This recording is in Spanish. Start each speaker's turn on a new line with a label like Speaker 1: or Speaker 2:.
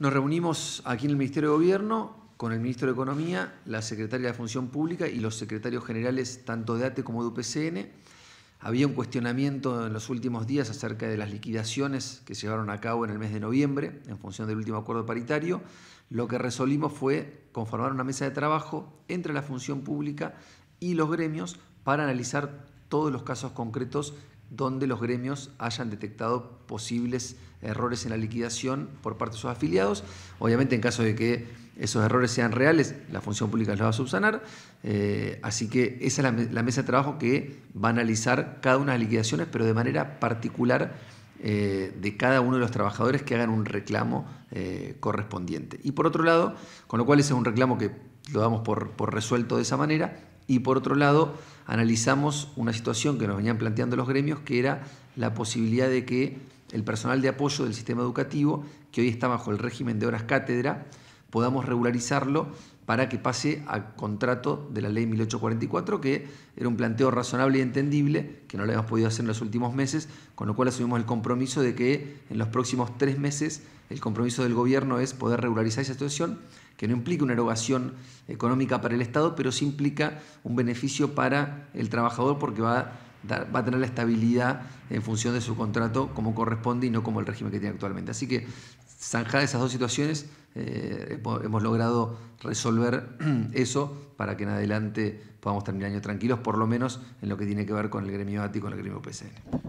Speaker 1: Nos reunimos aquí en el Ministerio de Gobierno con el Ministro de Economía, la Secretaria de Función Pública y los secretarios generales tanto de ATE como de UPCN. Había un cuestionamiento en los últimos días acerca de las liquidaciones que se llevaron a cabo en el mes de noviembre en función del último acuerdo paritario. Lo que resolvimos fue conformar una mesa de trabajo entre la función pública y los gremios para analizar todos los casos concretos donde los gremios hayan detectado posibles errores en la liquidación por parte de sus afiliados. Obviamente, en caso de que esos errores sean reales, la función pública los va a subsanar. Eh, así que esa es la, mesa de trabajo que va a analizar cada una de las liquidaciones, pero de manera particular eh, de cada uno de los trabajadores que hagan un reclamo eh, correspondiente. Y por otro lado, con lo cual ese es un reclamo que lo damos por resuelto de esa manera, y por otro lado, analizamos una situación que nos venían planteando los gremios, que era la posibilidad de que el personal de apoyo del sistema educativo, que hoy está bajo el régimen de horas cátedra, podamos regularizarlo para que pase a contrato de la ley 1844, que era un planteo razonable y entendible, que no lo habíamos podido hacer en los últimos meses, con lo cual asumimos el compromiso de que en los próximos tres meses el compromiso del gobierno es poder regularizar esa situación, que no implica una erogación económica para el Estado, pero sí implica un beneficio para el trabajador porque va a, va a tener la estabilidad en función de su contrato como corresponde y no como el régimen que tiene actualmente. Así que zanjar esas dos situaciones eh, hemos logrado resolver eso para que en adelante podamos terminar el año tranquilos, por lo menos en lo que tiene que ver con el gremio ATI y con el gremio PCN.